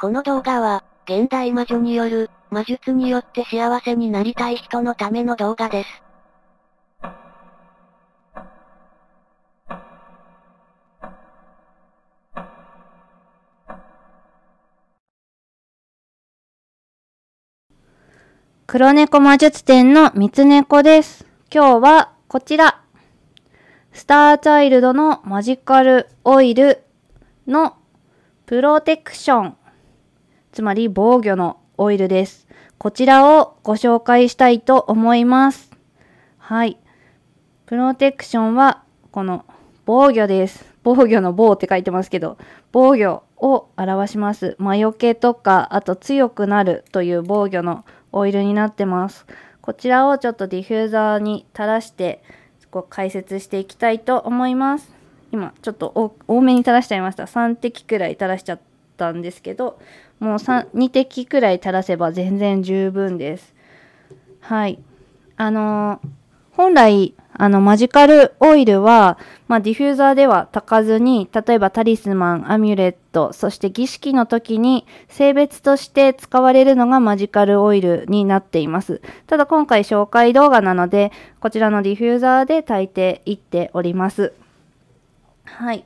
この動画は、現代魔女による、魔術によって幸せになりたい人のための動画です。黒猫魔術店の三つ猫です。今日はこちら。スターチャイルドのマジカルオイルのプロテクションつまり防御のオイルです。こちらをご紹介したいと思います。はい。プロテクションは、この防御です。防御の棒って書いてますけど、防御を表します。魔除けとか、あと強くなるという防御のオイルになってます。こちらをちょっとディフューザーに垂らして、こう解説していきたいと思います。今、ちょっと多めに垂らしちゃいました。3滴くらい垂らしちゃっったんですけどもう2滴くらい垂らせば全然十分です。はいあのー、本来あのマジカルオイルは、まあ、ディフューザーでは炊かずに例えばタリスマンアミュレットそして儀式の時に性別として使われるのがマジカルオイルになっていますただ今回紹介動画なのでこちらのディフューザーで炊いていっておりますはい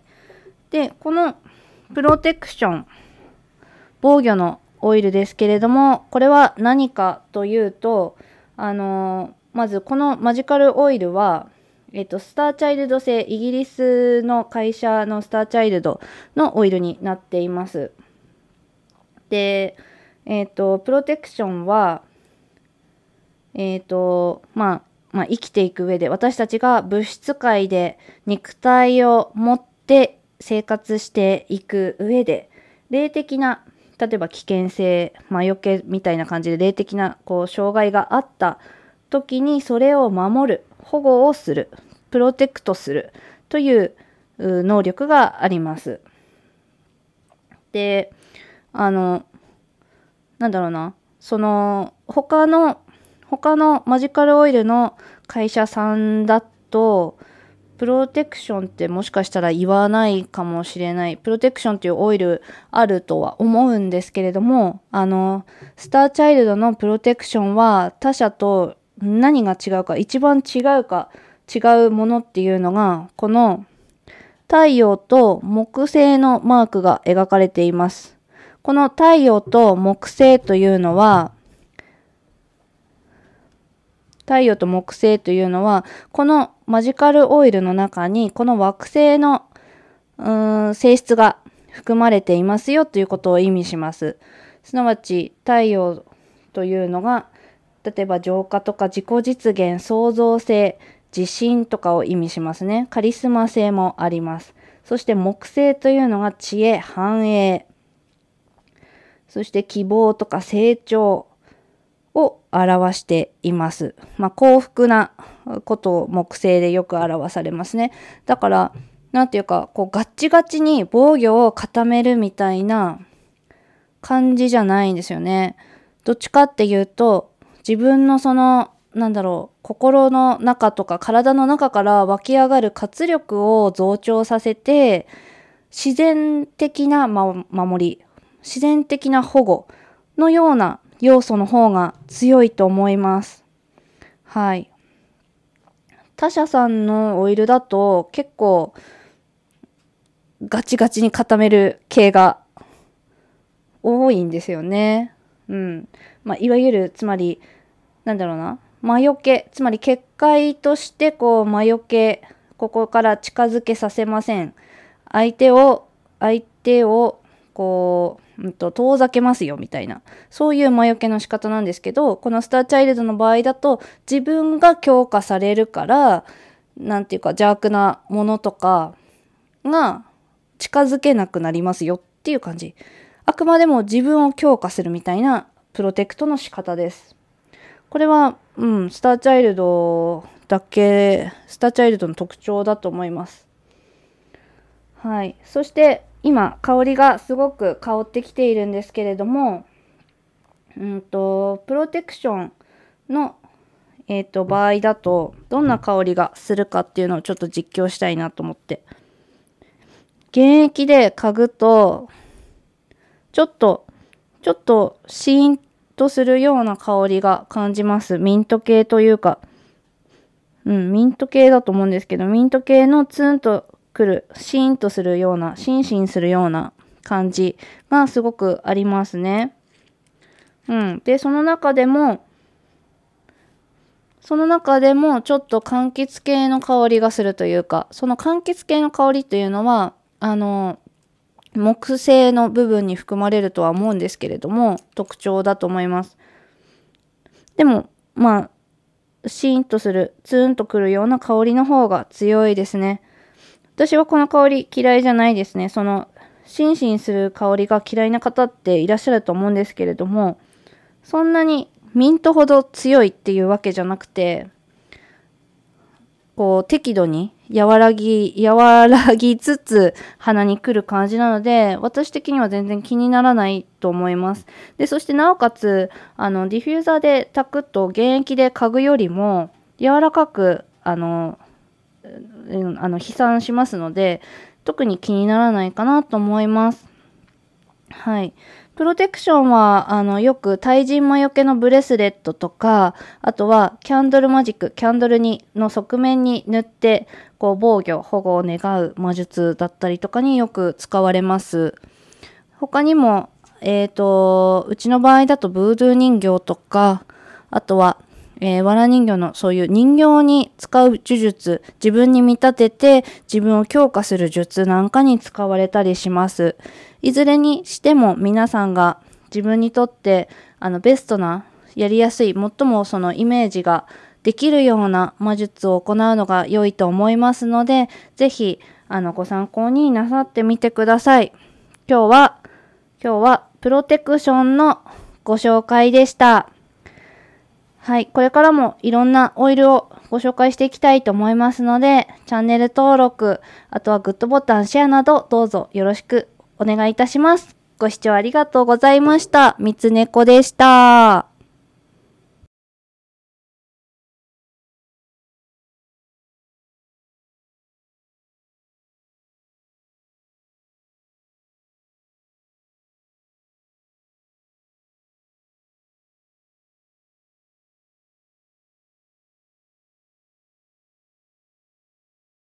でこのプロテクション防御のオイルですけれども、これは何かというと、あのまずこのマジカルオイルは、えっと、スターチャイルド製、イギリスの会社のスターチャイルドのオイルになっています。で、えっと、プロテクションは、えっと、まあ、まあ、生きていく上で私たちが物質界で肉体を持って生活していく上で霊的な例えば危険性魔除けみたいな感じで霊的なこう障害があった時にそれを守る保護をするプロテクトするという能力があります。であのなんだろうなその他の他のマジカルオイルの会社さんだとプロテクションってもしかしたら言わないかもしれない。プロテクションっていうオイルあるとは思うんですけれども、あの、スターチャイルドのプロテクションは他者と何が違うか、一番違うか、違うものっていうのが、この太陽と木星のマークが描かれています。この太陽と木星というのは、太陽と木星というのは、このマジカルオイルの中に、この惑星の、うーん、性質が含まれていますよということを意味します。すなわち、太陽というのが、例えば浄化とか自己実現、創造性、自信とかを意味しますね。カリスマ性もあります。そして木星というのが知恵、繁栄、そして希望とか成長、を表しています。まあ、幸福なことを木星でよく表されますね。だから、なんていうか、こうガッチガチに防御を固めるみたいな感じじゃないんですよね。どっちかっていうと、自分のその、なんだろう、心の中とか体の中から湧き上がる活力を増長させて、自然的な、ま、守り、自然的な保護のような要素の方が強いと思います。はい。他社さんのオイルだと結構ガチガチに固める系が多いんですよね。うん。まあ、いわゆる、つまり、なんだろうな。魔除け、つまり結界としてこう魔除け、ここから近づけさせません。相手を、相手を、こう、うんと、遠ざけますよみたいな、そういう魔除けの仕方なんですけど、このスターチャイルドの場合だと、自分が強化されるから、なんていうか邪悪なものとかが近づけなくなりますよっていう感じ。あくまでも自分を強化するみたいなプロテクトの仕方です。これは、うん、スターチャイルドだけ、スターチャイルドの特徴だと思います。はい。そして、今香りがすごく香ってきているんですけれども、うんと、プロテクションの、えっ、ー、と、場合だと、どんな香りがするかっていうのをちょっと実況したいなと思って。現役で嗅ぐと、ちょっと、ちょっとシーンとするような香りが感じます。ミント系というか、うん、ミント系だと思うんですけど、ミント系のツンと来る、シーンとするような、シンシンするような感じがすごくありますね。うん。で、その中でも、その中でもちょっと柑橘系の香りがするというか、その柑橘系の香りというのは、あの、木製の部分に含まれるとは思うんですけれども、特徴だと思います。でも、まあ、シーンとする、ツーンとくるような香りの方が強いですね。私はこの香り嫌いじゃないですね。その、心身する香りが嫌いな方っていらっしゃると思うんですけれども、そんなにミントほど強いっていうわけじゃなくて、こう適度に和らぎ、和らぎつつ鼻に来る感じなので、私的には全然気にならないと思います。で、そしてなおかつ、あの、ディフューザーで炊くと原液で嗅ぐよりも柔らかく、あの、あの飛散しますので、特に気にならないかなと思います。はい。プロテクションは、あの、よく対人魔除けのブレスレットとか、あとはキャンドルマジック、キャンドルに、の側面に塗って、こう、防御、保護を願う魔術だったりとかによく使われます。他にも、えっ、ー、と、うちの場合だとブードゥー人形とか、あとはえー、わら人形のそういう人形に使う呪術、自分に見立てて自分を強化する術なんかに使われたりします。いずれにしても皆さんが自分にとってあのベストな、やりやすい、最もそのイメージができるような魔術を行うのが良いと思いますので、ぜひ、あの、ご参考になさってみてください。今日は、今日はプロテクションのご紹介でした。はい、これからもいろんなオイルをご紹介していきたいと思いますので、チャンネル登録、あとはグッドボタン、シェアなどどうぞよろしくお願いいたします。ご視聴ありがとうございました。三つ猫でした。